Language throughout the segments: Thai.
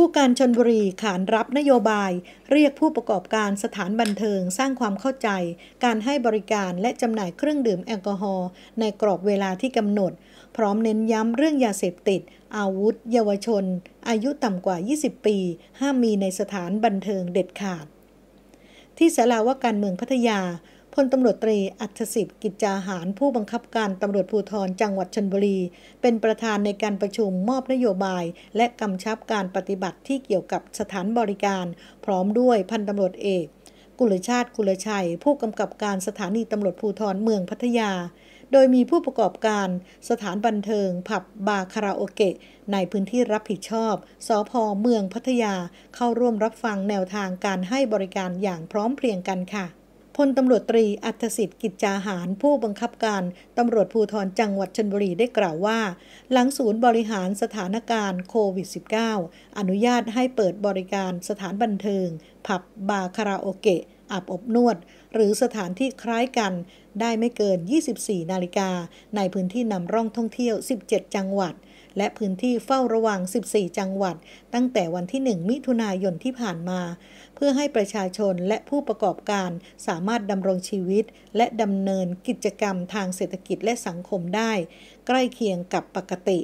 ผู้การชนบุรีขานรับนโยบาย เรียกผู้ประกอบการสถานบันเทิงสร้างความเข้าใจ การให้บริการและจำหน่ายเครื่องดื่มแอลกอฮอล์ในกรอบเวลาที่กำหนด พร้อมเน้นย้ำเรื่องยาเสพติด อาวุธ เยาวชน อายุต่ำกว่า 20 ปี ห้ามมีในสถานบันเทิงเด็ดขาด ที่ศาลาว่าการเมืองพัทยาพลตำรวจตรีอัธสิทิ์กิจจาหารผู้บังคับการตำรวจภูธรจังหวัดชนบุรี เป็นประธานในการประชุมมอบนโยบายและกำชับการปฏิบัติที่เกี่ยวกับสถานบริการ พร้อมด้วยพันตำรวจเอกกุลชาติกุลชัยผู้กำกับการสถานีตำรวจภูธรเมืองพัทยา โดยมีผู้ประกอบการสถานบันเทิง ผับบาร์คาราโอเกะ ในพื้นที่รับผิดชอบสอพอเมืองพัทยา เข้าร่วมรับฟังแนวทางการให้บริการอย่างพร้อมเพรียงกันค่ะพลตำรวจตรีอัธสิทธิ์กิจจาหารผู้บังคับการตำรวจภูธรจังหวัดชนบุรีได้กล่าวว่า หลังศูนย์บริหารสถานการณ์โควิด -19 อนุญาตให้เปิดบริการสถานบันเทิง ผับบาร์คาราโอเกะอาบอบนวด หรือสถานที่คล้ายกัน ได้ไม่เกิน 24 นาฬิกา ในพื้นที่นำร่องท่องเที่ยว 17 จังหวัด และพื้นที่เฝ้าระวัง 14 จังหวัด ตั้งแต่วันที่ 1 มิถุนายนที่ผ่านมา เพื่อให้ประชาชนและผู้ประกอบการสามารถดำรงชีวิตและดำเนินกิจกรรมทางเศรษฐกิจและสังคมได้ ใกล้เคียงกับปกติ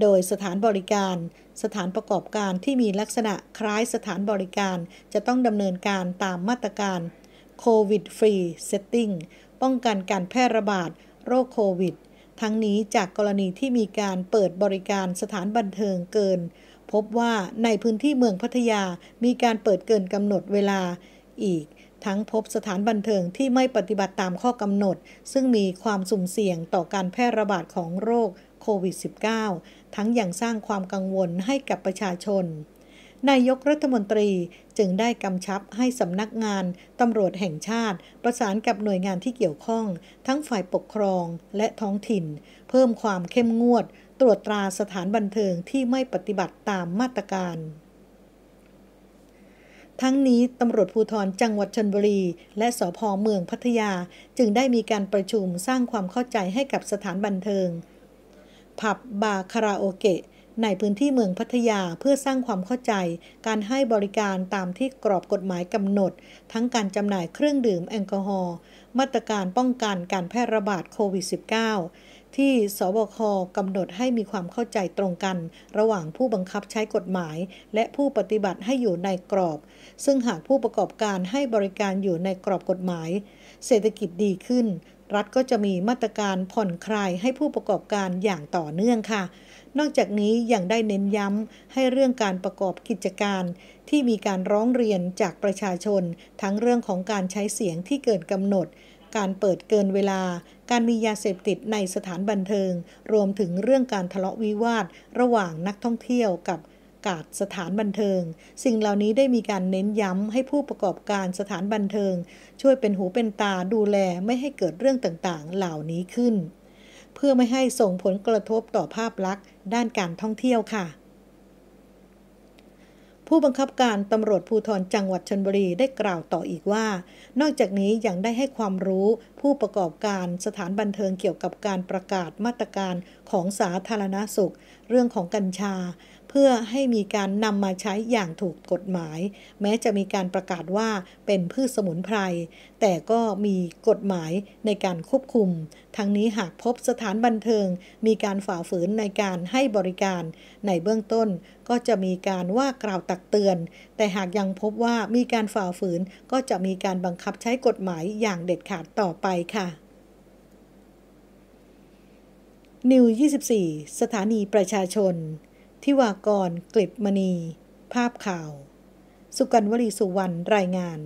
โดยสถานบริการสถานประกอบการที่มีลักษณะคล้ายสถานบริการจะต้องดำเนินการตามมาตรการโควิดฟรีเซตติ้งป้องกันการแพร่ระบาดโรคโควิด ทั้งนี้จากกรณีที่มีการเปิดบริการสถานบันเทิงเกิน พบว่าในพื้นที่เมืองพัทยามีการเปิดเกินกำหนดเวลา อีก ทั้งพบสถานบันเทิงที่ไม่ปฏิบัติตามข้อกำหนด ซึ่งมีความสุ่มเสี่ยงต่อการแพร่ระบาดของโรคโควิด -19 ทั้งยังสร้างความกังวลให้กับประชาชน นายกรัฐมนตรีจึงได้กำชับให้สำนักงาน ตำรวจแห่งชาติ ประสานกับหน่วยงานที่เกี่ยวข้อง ทั้งฝ่ายปกครองและท้องถิ่น เพิ่มความเข้มงวด ตรวจตราสถานบันเทิงที่ไม่ปฏิบัติตามมาตรการ ทั้งนี้ ตำรวจภูธรจังหวัดชนบุรี และสพเมืองพัทยา จึงได้มีการประชุมสร้างความเข้าใจให้กับสถานบันเทิงผับบาร์คาราโอเกะในพื้นที่เมืองพัทยาเพื่อสร้างความเข้าใจ การให้บริการตามที่กรอบกฎหมายกำหนด ทั้งการจำหน่ายเครื่องดื่ม แอลกอฮอล์มาตรการป้องกันการแพร่ระบาดโควิด -19 ที่สบคกำหนดให้มีความเข้าใจตรงกัน ระหว่างผู้บังคับใช้กฎหมาย และผู้ปฏิบัติให้อยู่ในกรอบ ซึ่งหากผู้ประกอบการให้บริการอยู่ในกรอบกฎหมาย เศรษฐกิจดีขึ้นรัฐก็จะมีมาตรการผ่อนคลายให้ผู้ประกอบการอย่างต่อเนื่องค่ะ นอกจากนี้ยังได้เน้นย้ำให้เรื่องการประกอบกิจการ ที่มีการร้องเรียนจากประชาชน ทั้งเรื่องของการใช้เสียงที่เกินกำหนด การเปิดเกินเวลาการมียาเสพติดในสถานบันเทิง รวมถึงเรื่องการทะเลาะวิวาท ระหว่างนักท่องเที่ยวกับกาศสถานบันเทิง สิ่งเหล่านี้ได้มีการเน้นย้ำให้ผู้ประกอบการสถานบันเทิง ช่วยเป็นหูเป็นตาดูแลไม่ให้เกิดเรื่องต่าง ๆ เหล่านี้ขึ้น เพื่อไม่ให้ส่งผลกระทบต่อภาพลักษณ์ ด้านการท่องเที่ยวค่ะ ผู้บังคับการตำรวจภูธรจังหวัดชนบุรีได้กล่าวต่ออีกว่า นอกจากนี้ยังได้ให้ความรู้ผู้ประกอบการสถานบันเทิงเกี่ยวกับการประกาศมาตรการของสาธารณสุข เรื่องของกัญชาเพื่อให้มีการนำมาใช้อย่างถูกกฎหมาย แม้จะมีการประกาศว่าเป็นพืชสมุนไพรแต่ก็มีกฎหมายในการควบคุม ทั้งนี้หากพบสถานบันเทิง มีการฝ่าฝืนในการให้บริการ ในเบื้องต้นก็จะมีการว่ากล่าวตักเตือน แต่หากยังพบว่ามีการฝ่าฝืนก็จะมีการบังคับใช้กฎหมายอย่างเด็ดขาดต่อไปค่ะ นิว24 สถานีประชาชนทิวากรกลิบมณี ภาพข่าว สุกันวลีสุวรรณ รายงาน